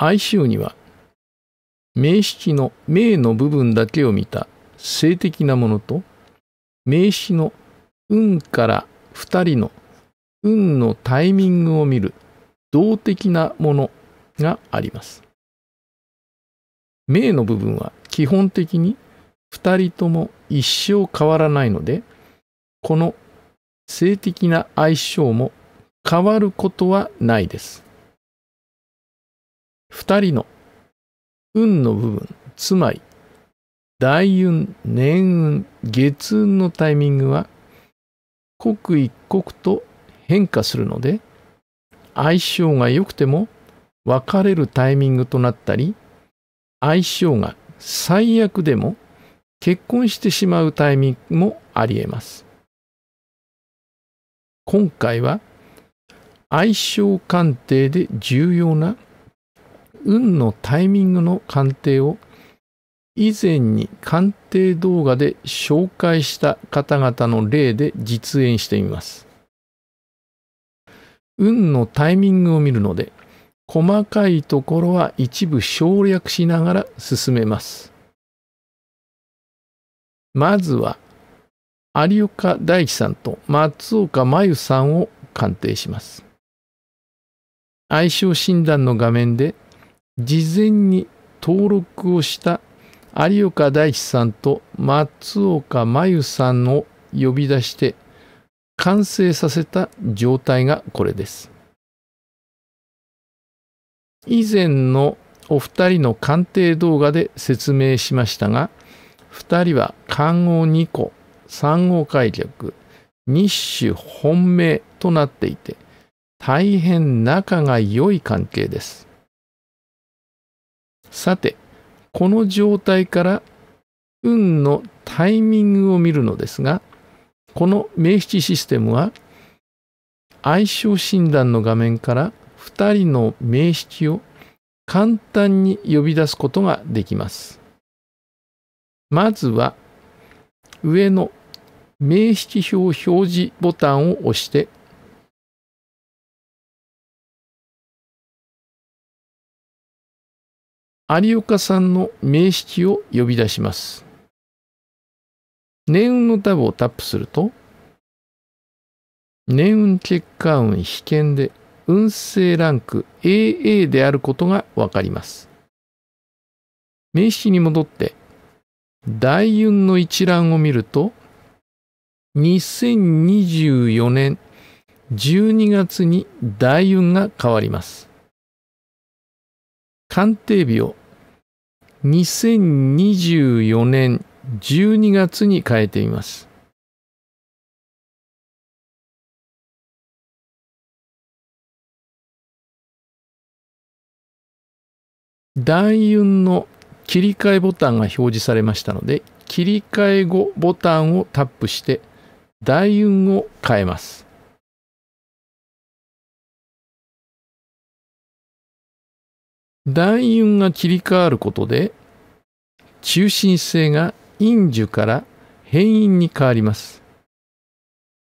哀愁には名式の名の部分だけを見た性的なものと名詞の運から2人の運のタイミングを見る動的なものがあります。名の部分は基本的に2人とも一生変わらないのでこの性的な相性も変わることはないです。二人の運の部分、つまり、大運、年運、月運のタイミングは、刻一刻と変化するので、相性が良くても別れるタイミングとなったり、相性が最悪でも結婚してしまうタイミングもありえます。今回は相性鑑定で重要な運のタイミングの鑑定を以前に鑑定動画で紹介した方々の例で実演してみます。運のタイミングを見るので細かいところは一部省略しながら進めます。まずは有岡大樹さんと松岡真由さんを鑑定します。相性診断の画面で事前に登録をした有岡大志さんと松岡真由さんを呼び出して完成させた状態がこれです。以前のお二人の鑑定動画で説明しましたが、二人は漢号二個、三号開脚、日種本命となっていて、大変仲が良い関係です。さて、この状態から運のタイミングを見るのですが、この名七システムは、相性診断の画面から2人の名七を簡単に呼び出すことができます。まずは、上の名七表表示ボタンを押して、有岡さんの名式を呼び出します。年運のタブをタップすると、年運結果運被験で運勢ランク AA であることがわかります。名式に戻って、大運の一覧を見ると、2024年12月に大運が変わります。鑑定日を2024年12月に変えています。大運の切り替えボタンが表示されましたので切り替え後ボタンをタップして大運を変えます。団員が切り替わることで、中心性が陰樹から変因に変わります。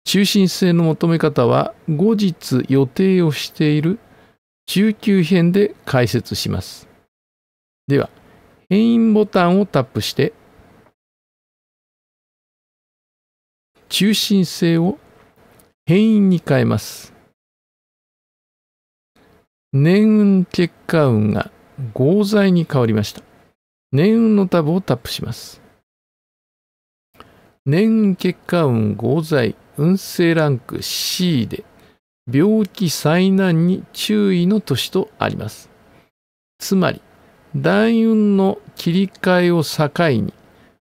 中心性の求め方は後日予定をしている中級編で解説します。では、変因ボタンをタップして、中心性を変因に変えます。年運結果運が合材に変わりました。年運のタブをタップします。年運結果運合材運勢ランク C で病気災難に注意の年とあります。つまり、大運の切り替えを境に、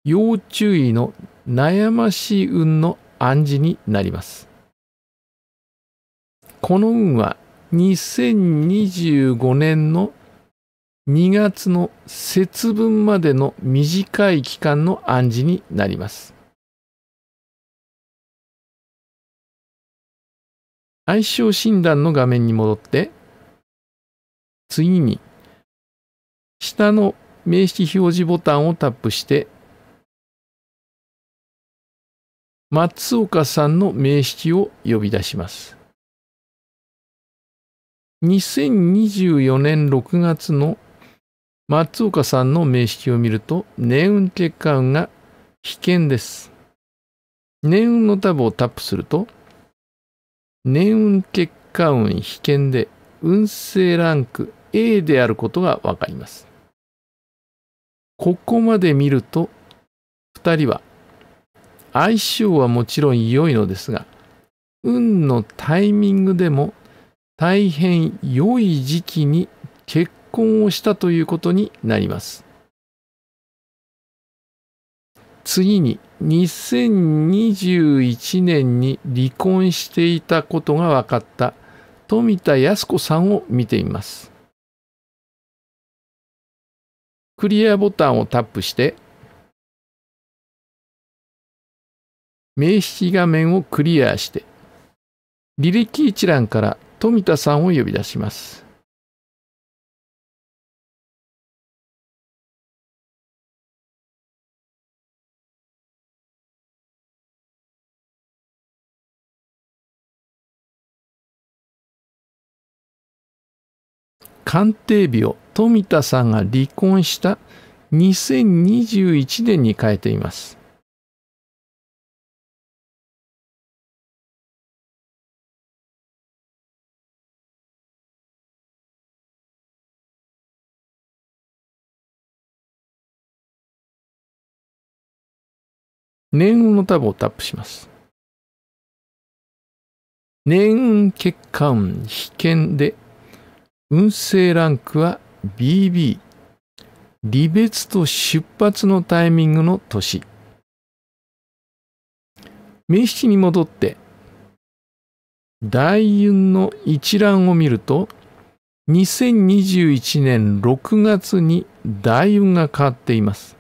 要注意の悩ましい運の暗示になります。この運は2025年の2月の節分までの短い期間の暗示になります。相性診断の画面に戻って、次に、下の名刺表示ボタンをタップして、松岡さんの名刺を呼び出します。2024年6月の松岡さんの名式を見ると、年運果運が危険です。年運のタブをタップすると、年運結果運危険で運勢ランク A であることがわかります。ここまで見ると、2人は相性はもちろん良いのですが、運のタイミングでも大変良い時期に結婚をしたということになります。次に2021年に離婚していたことが分かった富田靖子さんを見てみます。クリアボタンをタップして名刺画面をクリアして履歴一覧から富田さんを呼び出します。鑑定日を富田さんが離婚した2021年に変えています。年運のタブをタップします。年運欠陥被験で、運勢ランクは BB。離別と出発のタイミングの年。名詞に戻って、大運の一覧を見ると、2021年6月に大運が変わっています。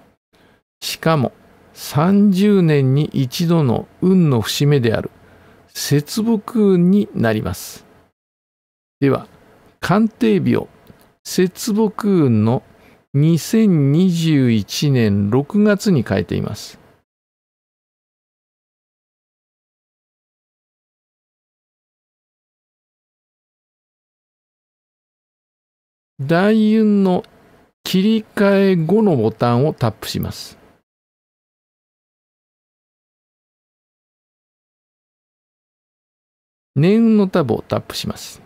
しかも、30年に一度の運の節目である節木運になります。では、鑑定日を節木運の2021年6月に変えています。大運の切り替え後のボタンをタップします。念運のタブをタップします。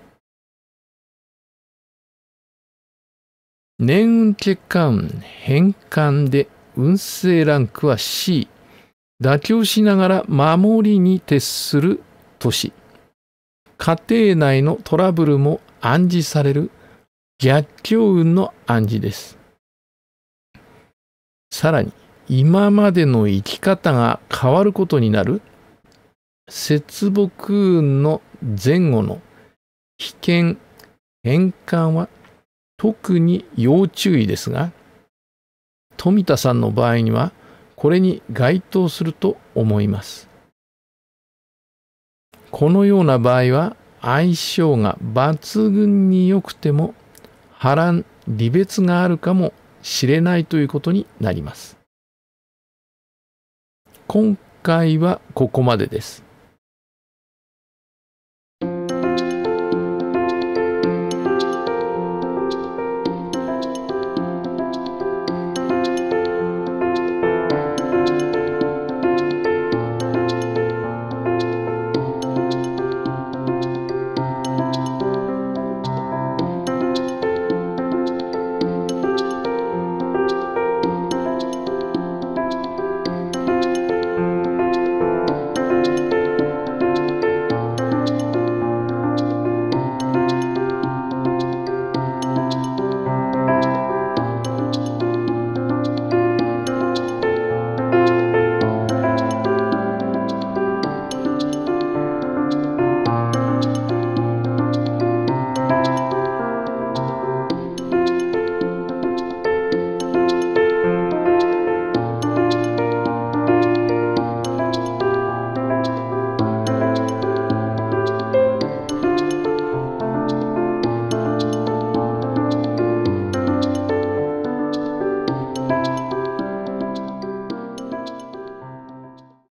年運欠陥変換で運勢ランクは C。妥協しながら守りに徹する年。家庭内のトラブルも暗示される逆境運の暗示です。さらに、今までの生き方が変わることになる接木運の前後の危険、変換は特に要注意ですが、富田さんの場合にはこれに該当すると思います。このような場合は相性が抜群に良くても波乱、離別があるかもしれないということになります。今回はここまでです。